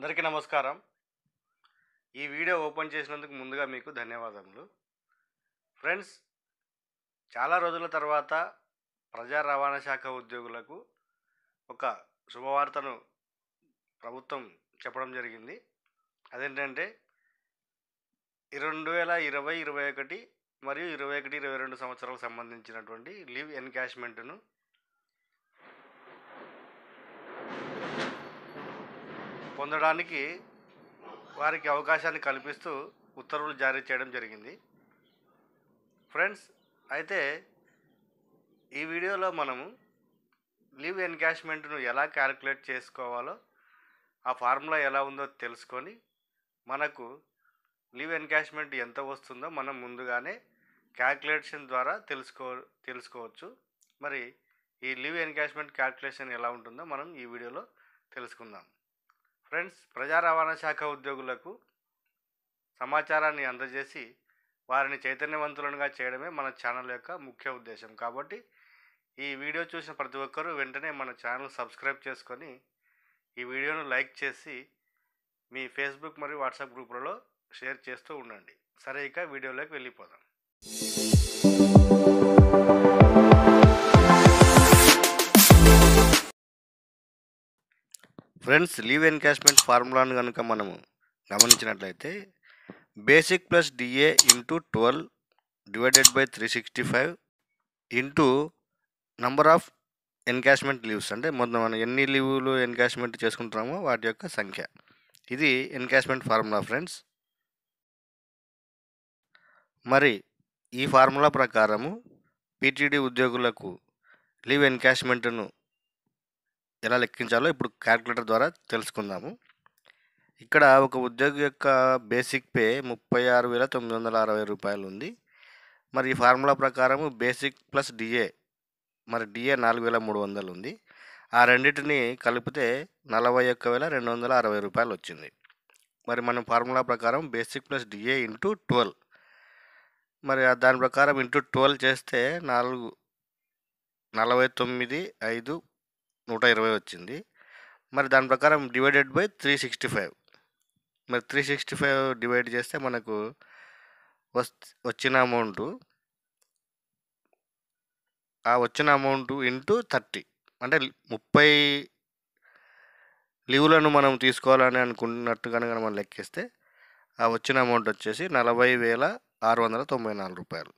అందరికీ నమస్కారం ఈ వీడియో ఓపెన్ చేసినందుకు ముందుగా మీకు ధన్యవాదములు ఫ్రెండ్స్ చాలా రోజుల తర్వాత ప్రజా రవాణా శాఖ ఉద్యోగులకు ఒక శుభవార్తను ప్రభుత్వం చెప్పడం జరిగింది అదేంటంటే రెండు వేల ఇరవై ఇరవై ఒకటి మరియు ఇరవై ఒకటి ఇరవై రెండు సంవత్సరాలకు సంబంధించినటువంటి లీవ్ ఎన్కాష్మెంట్ను పొందడానికి వారికి అవకాశాన్ని కల్పిస్తూ ఉత్తర్వులు జారీ చేయడం జరిగింది ఫ్రెండ్స్ అయితే ఈ వీడియోలో మనము లీవ్ ఎన్కాష్మెంట్ను ఎలా క్యాలిక్యులేట్ చేసుకోవాలో ఆ ఫార్ములా ఎలా ఉందో తెలుసుకొని మనకు లీవ్ ఎన్కాష్మెంట్ ఎంత వస్తుందో మనం ముందుగానే క్యాలిక్యులేషన్ ద్వారా తెలుసుకో తెలుసుకోవచ్చు మరి ఈ లీవ్ ఎన్కాష్మెంట్ క్యాల్కులేషన్ ఎలా ఉంటుందో మనం ఈ వీడియోలో తెలుసుకుందాం ఫ్రెండ్స్ ప్రజా రవాణా శాఖ ఉద్యోగులకు సమాచారాన్ని అందజేసి వారిని చైతన్యవంతులనుగా చేయడమే మన ఛానల్ యొక్క ముఖ్య ఉద్దేశం కాబట్టి ఈ వీడియో చూసిన ప్రతి ఒక్కరూ వెంటనే మన ఛానల్ సబ్స్క్రైబ్ చేసుకొని ఈ వీడియోను లైక్ చేసి మీ ఫేస్బుక్ మరియు వాట్సాప్ గ్రూపులలో షేర్ చేస్తూ ఉండండి సరే ఇక వీడియోలోకి వెళ్ళిపోదాం ఫ్రెండ్స్ లీవ్ ఎన్కాష్మెంట్ ఫార్ములాను కనుక మనము గమనించినట్లయితే basic plus DA into twelve divided by three sixty five into number of encashment leaves అంటే మొత్తం మనం ఎన్ని లీవులు ఎన్కాష్మెంట్ చేసుకుంటున్నామో వాటి యొక్క సంఖ్య ఇది ఎన్కాష్మెంట్ ఫార్ములా ఫ్రెండ్స్ మరి ఈ ఫార్ములా ప్రకారము పీటీడీ ఉద్యోగులకు లీవ్ ఎన్కాష్మెంట్ను ఎలా లెక్కించాలో ఇప్పుడు క్యాలిక్యులేటర్ ద్వారా తెలుసుకుందాము ఇక్కడ ఒక ఉద్యోగి యొక్క బేసిక్ పే ముప్పై ఆరు వేల తొమ్మిది వందల అరవై రూపాయలు ఉంది మరి ఈ ఫార్ములా ప్రకారము బేసిక్ ప్లస్ డిఏ మరి డిఏ నాలుగు వేల మూడు వందలు ఉంది ఆ రెండింటిని కలిపితే నలభై ఒక్క వేల రెండు వందల అరవై రూపాయలు వచ్చింది మరి మనం ఫార్ములా ప్రకారం basic plus DA into twelve మరి దాని ప్రకారం ఇంటూ ట్వెల్వ్ చేస్తే నాలుగు నలభై తొమ్మిది ఐదు నూట ఇరవై వచ్చింది మరి దాని ప్రకారం divided by three sixty five మరి త్రీ సిక్స్టీ ఫైవ్ డివైడ్ చేస్తే మనకు వచ్చిన అమౌంట్ ఆ వచ్చిన అమౌంట్ ఇంటూ థర్టీ అంటే ముప్పై లీవులను మనం తీసుకోవాలని అనుకున్నట్టుగా కనుక మనం లెక్కేస్తే ఆ వచ్చిన అమౌంట్ వచ్చేసి నలభై వేల ఆరు వందల తొంభై నాలుగు రూపాయలు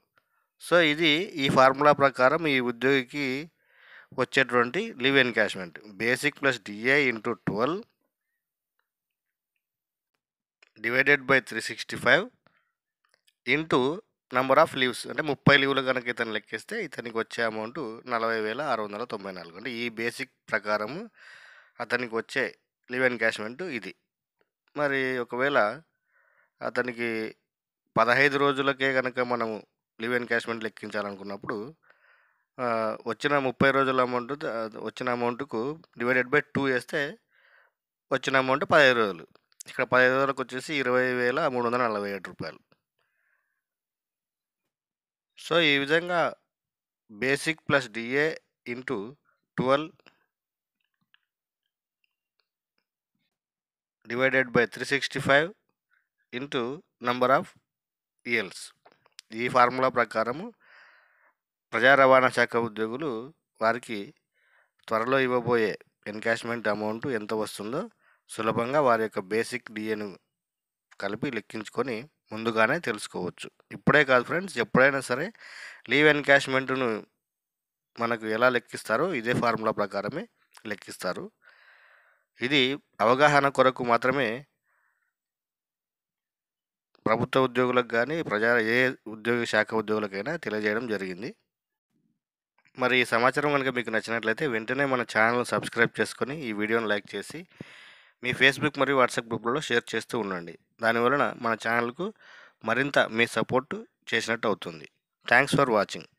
సో ఇది ఈ ఫార్ములా ప్రకారం ఈ ఉద్యోగికి వచ్చేటువంటి ఎన్ encashment basic plus DA into twelve divided by three sixty five into number of leaves అంటే ముప్పై లీవ్లు కనుక ఇతను లెక్కిస్తే ఇతనికి వచ్చే అమౌంట్ నలభై వేల ఆరు వందల తొంభై నాలుగు అంటే ఈ బేసిక్ ప్రకారము అతనికి వచ్చే లీవ్ ఎన్కాష్మెంట్ ఇది మరి ఒకవేళ అతనికి పదహైదు రోజులకే కనుక మనము లీవ్ ఎన్కాష్మెంట్ లెక్కించాలనుకున్నప్పుడు వచ్చిన ముప్పై రోజుల అమౌంట్ వచ్చిన అమౌంట్కు డివైడెడ్ బై టూ వేస్తే వచ్చిన అమౌంట్ పదిహేను రోజులు ఇక్కడ పదిహేను రోజులకు వచ్చేసి ఇరవై వేల మూడు వందల నలభై ఏడు రూపాయలు సో ఈ విధంగా basic plus DA into twelve divided by three sixty five into number of years ఈ ఫార్ములా ప్రకారము ప్రజా రవాణా శాఖ ఉద్యోగులు వారికి త్వరలో ఇవ్వబోయే ఎన్కాష్మెంట్ అమౌంట్ ఎంత వస్తుందో సులభంగా వారి యొక్క బేసిక్ డిఏను కలిపి లెక్కించుకొని ముందుగానే తెలుసుకోవచ్చు ఇప్పుడే కాదు ఫ్రెండ్స్ ఎప్పుడైనా సరే లీవ్ ఎన్కాష్మెంట్ను మనకు ఎలా లెక్కిస్తారో ఇదే ఫార్ములా ప్రకారమే లెక్కిస్తారు ఇది అవగాహన కొరకు మాత్రమే ప్రభుత్వ ఉద్యోగులకు కానీ ప్రజా ఏ ఉద్యోగ శాఖ ఉద్యోగులకైనా తెలియజేయడం జరిగింది మరి ఈ సమాచారం కనుక మీకు నచ్చినట్లయితే వెంటనే మన ఛానల్ సబ్స్క్రైబ్ చేసుకొని ఈ వీడియోను లైక్ చేసి మీ ఫేస్బుక్ మరియు వాట్సాప్ గ్రూప్లలో షేర్ చేస్తూ ఉండండి దానివలన మన ఛానల్కు మరింత మీ సపోర్ట్ చేసినట్టు అవుతుంది థ్యాంక్స్ ఫర్ వాచింగ్